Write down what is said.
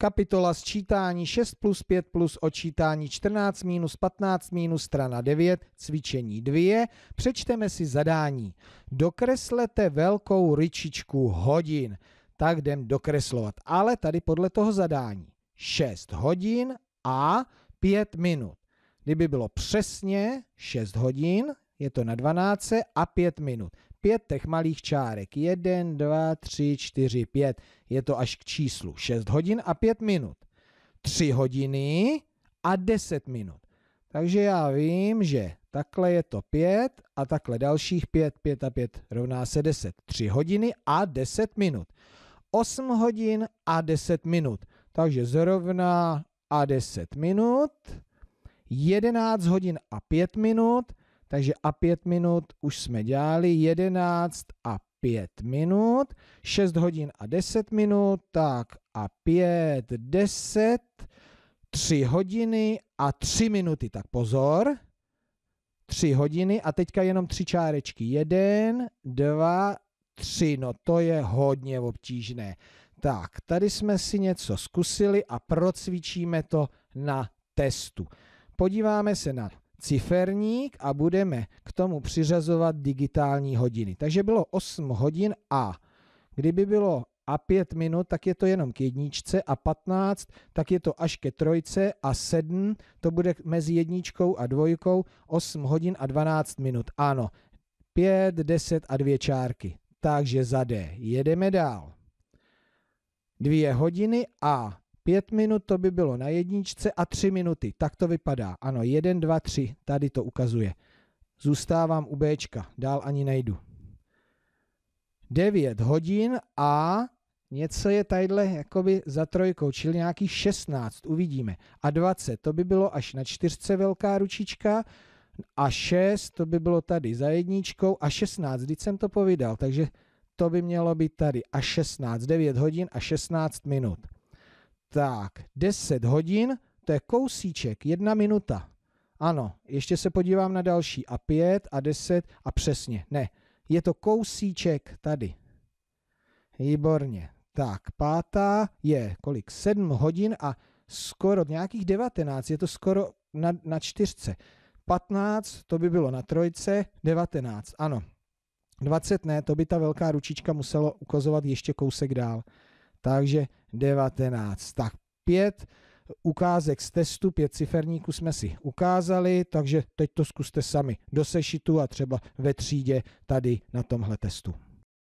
Kapitola sčítání 6 plus 5 plus odčítání 14 minus 15 minus strana 9, cvičení 2, přečteme si zadání. Dokreslete velkou ryčičku hodin, tak jdem dokreslovat, ale tady podle toho zadání. 6 hodin a 5 minut. Kdyby bylo přesně 6 hodin, je to na 12 a 5 minut pět těch malých čárek. 1, 2, 3, 4, 5. Je to až k číslu 6 hodin a 5 minut. 3 hodiny a 10 minut. Takže já vím, že takhle je to 5 a takhle dalších 5, 5 a 5 rovná se 10. 3 hodiny a 10 minut. 8 hodin a 10 minut. Takže zrovna a 10 minut, 11 hodin a 5 minut, takže a pět minut už jsme dělali, jedenáct a pět minut, šest hodin a deset minut, tak a pět, deset, tři hodiny a tři minuty, tak pozor, tři hodiny a teďka jenom tři čárečky, jeden, dva, tři, no to je hodně obtížné. Tak, tady jsme si něco zkusili a procvičíme to na testu. Podíváme se na ciferník a budeme k tomu přiřazovat digitální hodiny. Takže bylo 8 hodin a kdyby bylo a 5 minut, tak je to jenom k jedničce a 15, tak je to až ke trojce a 7, to bude mezi jedničkou a dvojkou 8 hodin a 12 minut. Ano, 5, 10 a dvě čárky. Takže za D. Jedeme dál. Dvě hodiny a Pět minut to by bylo na jedničce a tři minuty. Tak to vypadá. Ano, jeden, dva, tři. Tady to ukazuje. Zůstávám u Bčka. Dál ani nejdu. 9 hodin a něco je tadyhle jakoby za trojkou, čili nějaký 16, uvidíme. A 20, to by bylo až na čtyřce velká ručička, a 6, to by bylo tady za jedničkou, a 16, když jsem to povídal, takže to by mělo být tady, a 16, 9 hodin a 16 minut. Tak, 10 hodin, to je kousíček, jedna minuta. Ano, ještě se podívám na další. A 5 a 10 a přesně, ne. Je to kousíček tady. Výborně. Tak, pátá je kolik? 7 hodin a skoro nějakých 19, je to skoro na, na čtyřce. 15, to by bylo na trojce, 19, ano. 20 ne, to by ta velká ručička musela ukazovat ještě kousek dál takže 19. Tak pět ukázek z testu, pět ciferníků jsme si ukázali, takže teď to zkuste sami do sešitu a třeba ve třídě tady na tomhle testu.